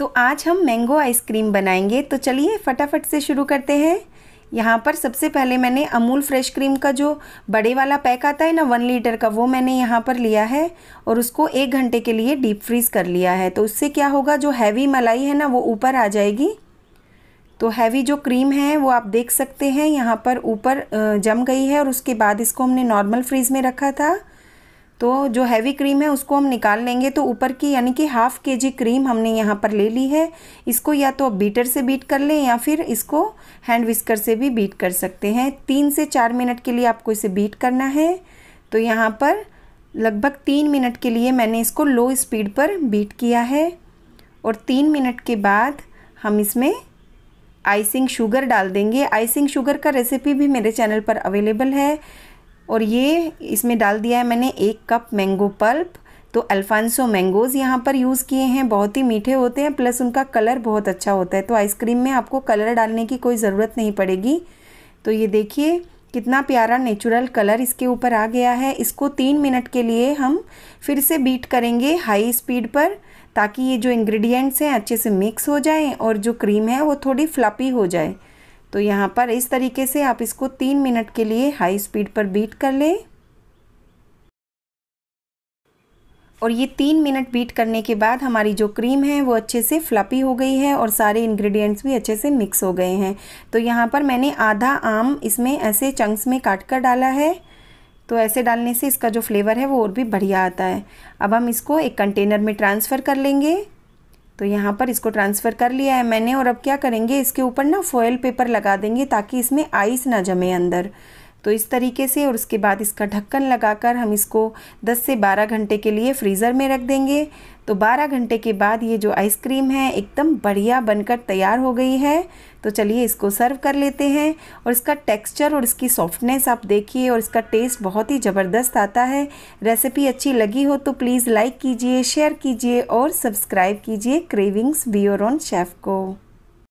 तो आज हम मैंगो आइसक्रीम बनाएंगे तो चलिए फटाफट से शुरू करते हैं यहाँ पर सबसे पहले मैंने अमूल फ्रेश क्रीम का जो बड़े वाला पैक आता है ना वन लीटर का वो मैंने यहाँ पर लिया है और उसको एक घंटे के लिए डीप फ्रीज़ कर लिया है तो उससे क्या होगा जो हैवी मलाई है ना वो ऊपर आ जाएगी तो हैवी जो क्रीम है वो आप देख सकते हैं यहाँ पर ऊपर जम गई है और उसके बाद इसको हमने नॉर्मल फ्रीज़ में रखा था तो जो हैवी क्रीम है उसको हम निकाल लेंगे तो ऊपर की यानी कि हाफ़ के जी क्रीम हमने यहाँ पर ले ली है इसको या तो बीटर से बीट कर लें या फिर इसको हैंड विस्कर से भी बीट कर सकते हैं तीन से चार मिनट के लिए आपको इसे बीट करना है तो यहाँ पर लगभग तीन मिनट के लिए मैंने इसको लो स्पीड पर बीट किया है और तीन मिनट के बाद हम इसमें आइसिंग शुगर डाल देंगे आइसिंग शुगर का रेसिपी भी मेरे चैनल पर अवेलेबल है और ये इसमें डाल दिया है मैंने एक कप मैंगो पल्प तो अल्फांसो मैंगोज़ यहाँ पर यूज़ किए हैं बहुत ही मीठे होते हैं प्लस उनका कलर बहुत अच्छा होता है तो आइसक्रीम में आपको कलर डालने की कोई ज़रूरत नहीं पड़ेगी तो ये देखिए कितना प्यारा नेचुरल कलर इसके ऊपर आ गया है इसको तीन मिनट के लिए हम फिर से बीट करेंगे हाई स्पीड पर ताकि ये जो इंग्रेडिएंट्स हैं अच्छे से मिक्स हो जाएं और जो क्रीम है वो थोड़ी फ्लपी हो जाए तो यहाँ पर इस तरीके से आप इसको तीन मिनट के लिए हाई स्पीड पर बीट कर लें और ये तीन मिनट बीट करने के बाद हमारी जो क्रीम है वो अच्छे से फ्लपी हो गई है और सारे इंग्रेडिएंट्स भी अच्छे से मिक्स हो गए हैं तो यहाँ पर मैंने आधा आम इसमें ऐसे चंक्स में काट कर डाला है तो ऐसे डालने से इसका जो फ्लेवर है वो और भी बढ़िया आता है अब हम इसको एक कंटेनर में ट्रांसफ़र कर लेंगे तो यहाँ पर इसको ट्रांसफ़र कर लिया है मैंने और अब क्या करेंगे इसके ऊपर ना फॉयल पेपर लगा देंगे ताकि इसमें आइस ना जमे अंदर तो इस तरीके से और उसके बाद इसका ढक्कन लगाकर हम इसको 10 से 12 घंटे के लिए फ्रीज़र में रख देंगे तो 12 घंटे के बाद ये जो आइसक्रीम है एकदम बढ़िया बनकर तैयार हो गई है तो चलिए इसको सर्व कर लेते हैं और इसका टेक्सचर और इसकी सॉफ्टनेस आप देखिए और इसका टेस्ट बहुत ही ज़बरदस्त आता है रेसिपी अच्छी लगी हो तो प्लीज़ लाइक कीजिए शेयर कीजिए और सब्सक्राइब कीजिए क्रेविंग्स बियोर ऑन शेफ़ को